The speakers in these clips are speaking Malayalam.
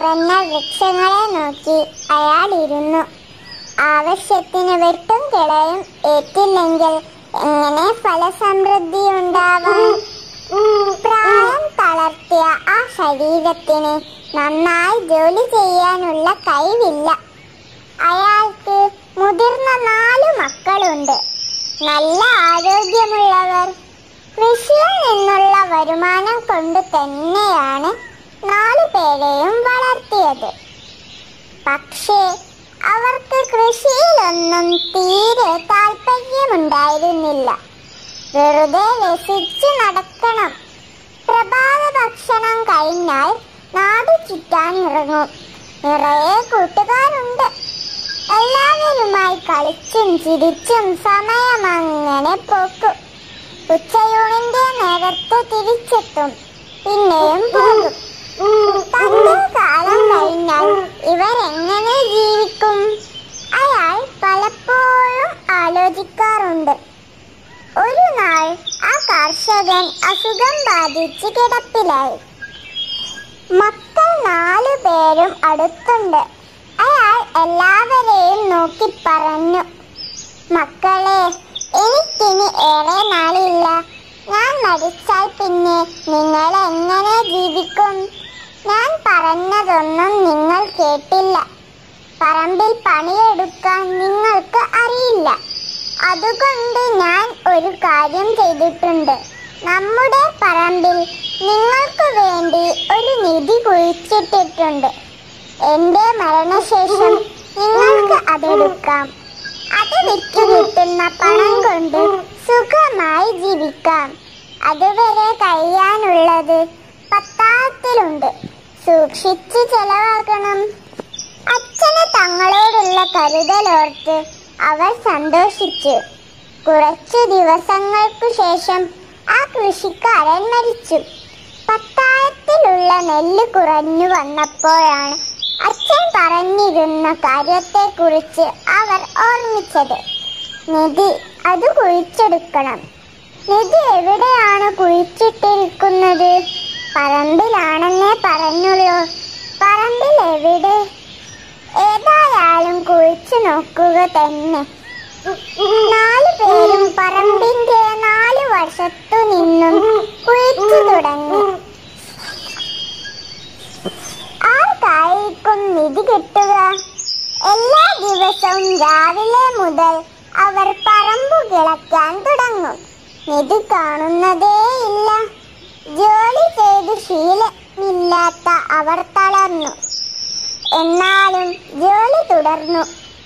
തുറന്ന വൃക്ഷങ്ങളെ നോക്കി അയാൾ ഇരുന്നു ആവശ്യത്തിന് വെട്ടും കിളയും ഏറ്റില്ലെങ്കിൽ എങ്ങനെ ഫലസമൃദ്ധി ഉണ്ടാവാം പ്രായം തളർത്തിയ ആ ശരീരത്തിന് നന്നായി ജോലി ചെയ്യാനുള്ള കഴിവില്ല അയാൾക്ക് മുതിർന്ന നാല് മക്കളുണ്ട് നല്ല ആരോഗ്യമുള്ളവർ കൃഷിയിൽ നിന്നുള്ള വരുമാനം കൊണ്ട് തന്നെയാണ് നാലു പേരെയും വളർത്തിയത് പക്ഷേ അവർക്ക് കൃഷിയിലൊന്നും തീരെ താല്പര്യമുണ്ടായിരുന്നില്ല വെറുതെ രസിച്ച് നടക്കണം പ്രഭാത ഭക്ഷണം കഴിഞ്ഞാൽ നാട് ചുറ്റാൻ ഇറങ്ങും നിറയെ കൂട്ടുകാരുണ്ട് എല്ലാവരുമായി കളിച്ചും ചിരിച്ചും സമയം അങ്ങനെ പോക്കും ഉച്ചയൂണിന്റെ നേരത്ത് തിരിച്ചെത്തും പിന്നെയും പോകും പണ്ട് കാലം കഴിഞ്ഞാൽ എങ്ങനെ ജീവിക്കും അയാൾ പലപ്പോഴും ആലോചിക്കാറുണ്ട് ഒരു നാൾ ആ കർഷകൻ അസുഖം ബാധിച്ച് കിടപ്പിലായി മക്കൾ നാലു പേരും അടുത്തുണ്ട് അയാൾ എല്ലാവരെയും നോക്കി പറഞ്ഞു മക്കളെ എനിക്കിനി ഏറെ നാളില്ല ഞാൻ മരിച്ചാൽ പിന്നെ നിങ്ങൾ എങ്ങനെ ജീവിക്കും പറഞ്ഞതൊന്നും നിങ്ങൾ കേട്ടില്ല പറമ്പിൽ പണിയെടുക്കാൻ നിങ്ങൾക്ക് അറിയില്ല അതുകൊണ്ട് ഞാൻ ഒരു കാര്യം ചെയ്തിട്ടുണ്ട് നമ്മുടെ പറമ്പിൽ നിങ്ങൾക്ക് വേണ്ടി ഒരു നിധി കുഴിച്ചിട്ടിട്ടുണ്ട് എൻ്റെ മരണശേഷം നിങ്ങൾക്ക് അതെടുക്കാം അത് വിറ്റ് കിട്ടുന്ന പണം കൊണ്ട് സുഖമായി ജീവിക്കാം അതുവരെ കഴിയാനുള്ളത് പത്താത്തിലുണ്ട് സൂക്ഷിച്ചു ചെലവാക്കണം അച്ഛന് തങ്ങളോടുള്ള കരുതലോർത്ത് അവർ സന്തോഷിച്ചു കുറച്ചു ദിവസങ്ങൾക്കു ശേഷം ആ കൃഷിക്കാരൻ മരിച്ചു പത്തായത്തിലുള്ള നെല്ല് കുറഞ്ഞു വന്നപ്പോഴാണ് അച്ഛൻ പറഞ്ഞിരുന്ന കാര്യത്തെക്കുറിച്ച് അവർ ഓർമ്മിച്ചത് നിധി അത് കുഴിച്ചെടുക്കണം നിധി എവിടെയാണ് കുഴിച്ചിട്ടിരിക്കുന്നത് പറമ്പിലാണെന്നേ പറഞ്ഞുള്ളൂ പറമ്പിൽ എവിടെ ഏതായാലും കുഴിച്ചു നോക്കുക തന്നെ നാലു പേരും പറമ്പിന്റെ നാല് വശത്തു നിന്നും കുഴിച്ചു തുടങ്ങി ആർക്കായിരിക്കും നിധി കിട്ടുക എല്ലാ ദിവസവും രാവിലെ മുതൽ അവർ പറമ്പ് കിളക്കാൻ തുടങ്ങും നിധി കാണുന്നതേ ജോലി ശീലമില്ലാത്ത അവർ തളർന്നു എന്നാലും ജോലി തുടർന്നു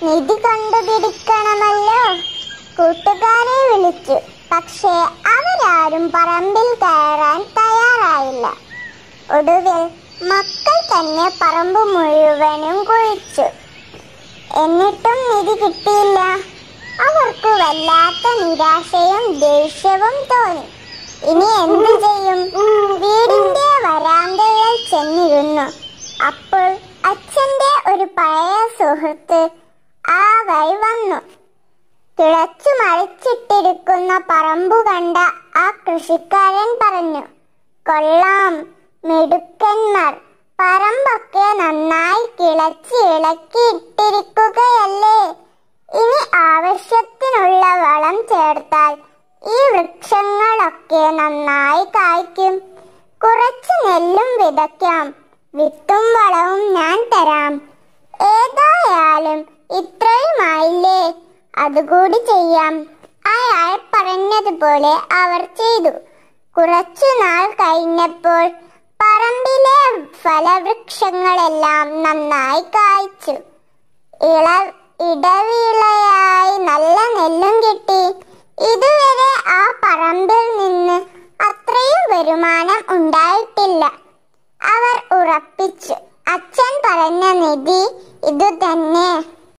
നിധി കണ്ടുപിടിക്കണമല്ലോ കൂട്ടുകാരെ വിളിച്ചു പക്ഷേ അവരാരും പറമ്പിൽ കയറാൻ തയ്യാറായില്ല ഒടുവിൽ മക്കൾ തന്നെ പറമ്പ് മുഴുവനും കുഴിച്ചു എന്നിട്ടും നിധി കിട്ടിയില്ല അവർക്ക് വല്ലാത്ത നിരാശയും ദേഷ്യവും തോന്നി ഇനി എന്തു ചെയ്യും വീടിന്റെ വരാന്തയിൽ ചെന്നിരുന്നു അപ്പോൾ അച്ഛന്റെ ഒരു പഴയ സുഹൃത്ത് ആ വഴി വന്നു കിളച്ചു മറിച്ചിട്ടിരിക്കുന്ന പറമ്പു കണ്ട ആ കൃഷിക്കാരൻ പറഞ്ഞു കൊള്ളാം മിടുക്കന്മാർ പറമ്പൊക്കെ നന്നായി കിളച്ച് ഇളക്കി ഇട്ടിരിക്കുകയല്ലേ കൃഷിയെ നന്നായി കായ്ക്കും കുറച്ച് നെല്ലും വിതയ്ക്കാം വിത്തും വളവും ഞാൻ തരാം ഏതായാലും ഇത്രയുമായില്ലേ അതുകൂടി ചെയ്യാം അയാൾ പറഞ്ഞതുപോലെ അവർ ചെയ്തു കുറച്ചു നാൾ കഴിഞ്ഞപ്പോൾ പറമ്പിലെ ഫലവൃക്ഷങ്ങളെല്ലാം നന്നായി കായ്ച്ചു ഇള ഇടവിളയായി നല്ല നെല്ലും കിട്ടി ഇതുവരെ ആ പറമ്പിൽ നിന്ന്